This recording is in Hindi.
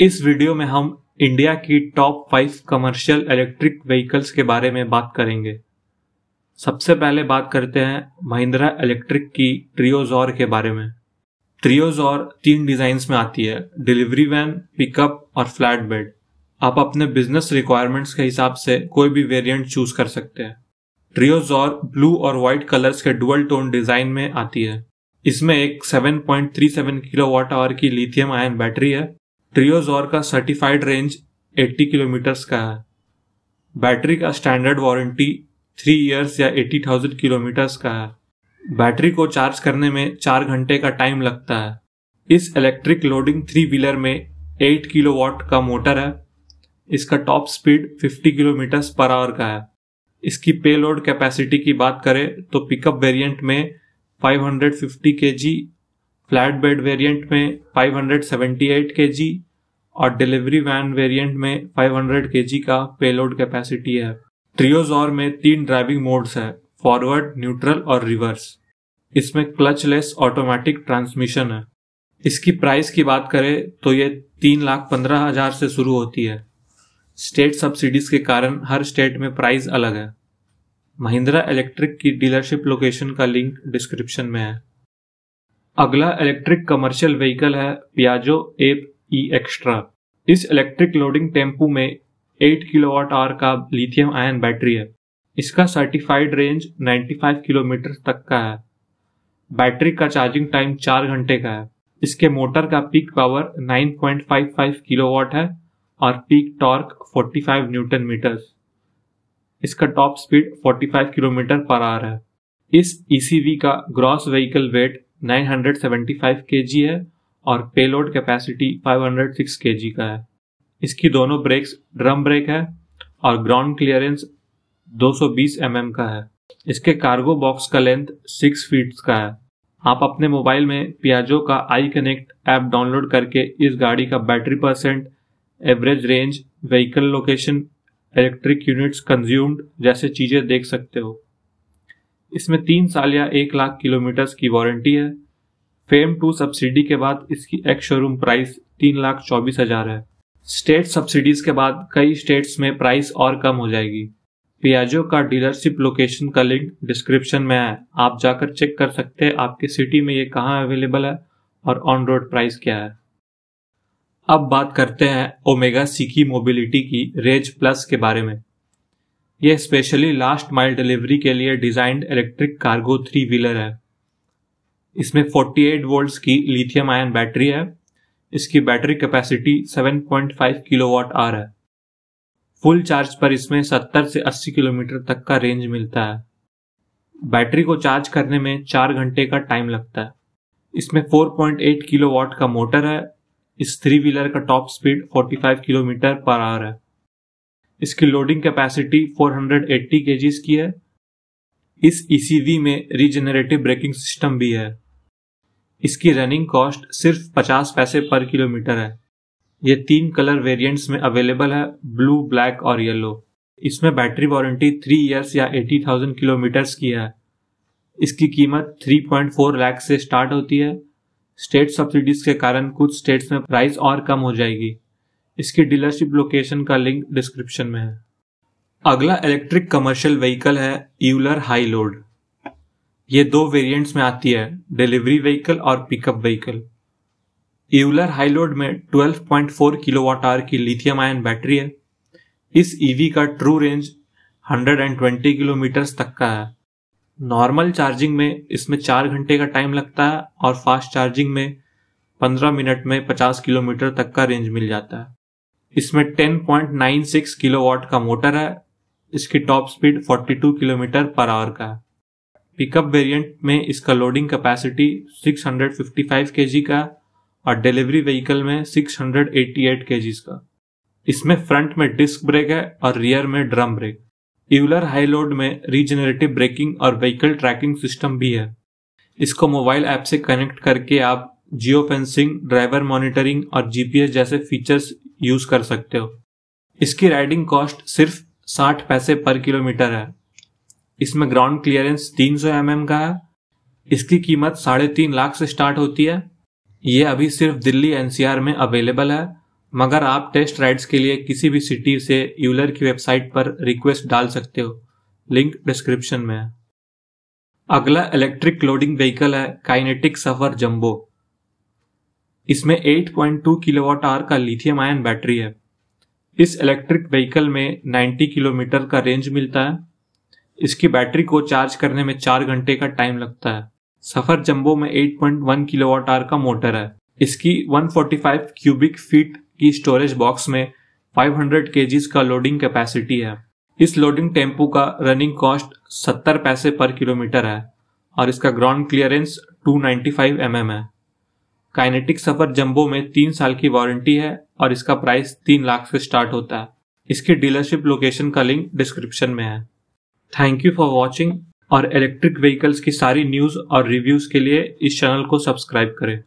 इस वीडियो में हम इंडिया की top five commercial electric vehicles के बारे में बात करेंगे सबसे पहले बात करते हैं महिंद्रा इलेक्ट्रिक की ट्रियोजोर के बारे में ट्रियोजोर तीन डिजाइन में आती है डिलीवरी वैन पिकअप और फ्लैट बेड आप अपने बिजनेस रिक्वायरमेंट्स के हिसाब से कोई भी वेरिएंट चूज कर सकते हैं ट्रियोजोर ब्लू और व्हाइट कलर्स के डुअल टोन डिजाइन में आती है इसमें एक 7.37 किलोवाट आवर की लिथियम आयन बैटरी है ट्रियोजोर का सर्टिफाइड रेंज 80 किलोमीटर्स का है बैटरी का स्टैंडर्ड वारंटी थ्री इयर्स या 80,000 किलोमीटर्स का है बैटरी को चार्ज करने में चार घंटे का टाइम लगता है इस इलेक्ट्रिक लोडिंग थ्री व्हीलर में किलो वॉट का मोटर है इसका top speed fifty kilometres per hour का है इसकी पे लोड कैपेसिटी की बात करें तो पिकअप वेरिएंट में 550 केजी फ्लैट बेड वेरिएंट में 578 केजी और डिलीवरी वैन वेरिएंट में 500 kg का पेलोड कैपेसिटी है ट्रियोजोर में तीन ड्राइविंग मोड्स है फॉरवर्ड न्यूट्रल और रिवर्स इसमें क्लचलेस ऑटोमेटिक ट्रांसमिशन है इसकी प्राइस की बात करें तो ये तीन लाख पंद्रह हजार से शुरू होती है स्टेट सब्सिडीज के कारण हर स्टेट में प्राइस अलग है महिंद्रा इलेक्ट्रिक की डीलरशिप लोकेशन का लिंक डिस्क्रिप्शन में है अगला इलेक्ट्रिक कमर्शियल व्हीकल है Piaggio Ape E e extra इस इलेक्ट्रिक लोडिंग टेम्पू में 8 किलोवाट आर का लिथियम आयन बैटरी है इसका सर्टिफाइड रेंज 95 किलोमीटर तक का है बैटरी का चार्जिंग टाइम चार घंटे का है इसके मोटर का पीक पावर 9.55 किलोवाट है और पीक टॉर्क 45 न्यूटन मीटर इसका top speed 45 kilometre per hour है इस ईसीवी e का gross vehicle weight 975 K G और पेलोड कैपेसिटी 506 जी का है इसकी दोनों ब्रेक्स ड्रम ब्रेक है और ग्राउंड क्लियरेंस 220 mm का है इसके कार्गो बॉक्स का लेंथ 6 फीट का है आप अपने मोबाइल में पियाजो का आई कनेक्ट ऐप डाउनलोड करके इस गाड़ी का battery percent average range vehicle location electric units consumed जैसे चीज़ें देख सकते हो इसमें तीन साल या एक लाख किलोमीटर्स की वारंटी है फेम टू सब्सिडी के बाद इसकी एक्स शोरूम प्राइस तीन लाख चौबीस हजार है स्टेट सब्सिडीज के बाद कई स्टेट्स में प्राइस और कम हो जाएगी पियाजो का डीलरशिप लोकेशन का लिंक डिस्क्रिप्शन में है आप जाकर चेक कर सकते हैं आपकी सिटी में ये कहाँ अवेलेबल है और ऑन रोड प्राइस क्या है अब बात करते हैं ओमेगा सिकी मोबिलिटी की रेज प्लस के बारे में यह स्पेशली लास्ट माइल डिलीवरी के लिए designed electric cargo three wheeler है इसमें 48 वोल्ट की लिथियम आयन बैटरी है इसकी बैटरी कैपेसिटी 7.5 किलोवाट आर है फुल चार्ज पर इसमें 70 से 80 किलोमीटर तक का रेंज मिलता है बैटरी को चार्ज करने में चार घंटे का टाइम लगता है इसमें 4.8 किलोवाट का मोटर है इस थ्री व्हीलर का top speed 45 kilometre per hour है इसकी लोडिंग कैपेसिटी 480 हंड्रेड की है इस ईसीवी e में रीजेनरेटिव ब्रेकिंग सिस्टम भी है इसकी रनिंग कॉस्ट सिर्फ पचास पैसे पर किलोमीटर है ये तीन कलर वेरिएंट्स में अवेलेबल है ब्लू ब्लैक और येलो इसमें बैटरी वारंटी थ्री ईयर्स या एटी थाउजेंड किलोमीटर्स की है इसकी कीमत थ्री पॉइंट फोर लैक से स्टार्ट होती है स्टेट सब्सिडीज के कारण कुछ स्टेट्स में प्राइस और कम हो जाएगी इसकी डीलरशिप लोकेशन का लिंक डिस्क्रिप्शन में है अगला इलेक्ट्रिक कमर्शियल व्हीकल है यूलर हाई लोड ये दो वेरिएंट्स में आती है डिलीवरी व्हीकल और पिकअप व्हीकल यूलर हाईलोड में 12.4 किलोवाट आवर की लिथियम आयन बैटरी है इस ईवी e का ट्रू रेंज 120 किलोमीटर तक का है नॉर्मल चार्जिंग में इसमें चार घंटे का टाइम लगता है और फास्ट चार्जिंग में 15 मिनट में 50 किलोमीटर तक का रेंज मिल जाता है इसमें 10.96 किलोवाट का मोटर है इसकी top speed 42 kilometre per hour का है पिकअप वेरिएंट में इसका लोडिंग कैपेसिटी 655 केजी का और डिलीवरी व्हीकल में 688 केजीज का इसमें फ्रंट में डिस्क ब्रेक है और रियर में drum brake Euler high load में रीजनरेटिव ब्रेकिंग और व्हीकल ट्रैकिंग सिस्टम भी है इसको मोबाइल ऐप से कनेक्ट करके आप जियो फेंसिंग ड्राइवर मॉनिटरिंग और जीपीएस जैसे फीचर्स यूज कर सकते हो इसकी राइडिंग कॉस्ट सिर्फ साठ पैसे पर किलोमीटर है इसमें ग्राउंड क्लियरेंस 300 सौ mm का है इसकी कीमत साढ़े तीन लाख से स्टार्ट होती है ये अभी सिर्फ दिल्ली एनसीआर में अवेलेबल है मगर आप टेस्ट राइड्स के लिए किसी भी सिटी से यूलर की वेबसाइट पर रिक्वेस्ट डाल सकते हो लिंक डिस्क्रिप्शन में है अगला इलेक्ट्रिक लोडिंग व्हीकल है काइनेटिक सफर जम्बो इसमें 8.2 किलोवाट आर का लिथियम आयन बैटरी है इस इलेक्ट्रिक व्हीकल में 90 किलोमीटर का रेंज मिलता है इसकी बैटरी को चार्ज करने में चार घंटे का टाइम लगता है सफर जम्बो में 8.1 किलोवाट आर का मोटर है इसकी 145 क्यूबिक फीट की स्टोरेज बॉक्स में 500 केजीज का लोडिंग कैपेसिटी है इस लोडिंग टेम्पो का रनिंग कॉस्ट 70 पैसे पर किलोमीटर है और इसका ग्राउंड क्लियरेंस 295 mm है काइनेटिक सफर जम्बो में तीन साल की वारंटी है और इसका प्राइस तीन लाख से स्टार्ट होता है इसकी डीलरशिप लोकेशन का लिंक डिस्क्रिप्शन में है थैंक यू फॉर वॉचिंग और इलेक्ट्रिक व्हीकल्स की सारी न्यूज़ और रिव्यूज़ के लिए इस चैनल को सब्सक्राइब करें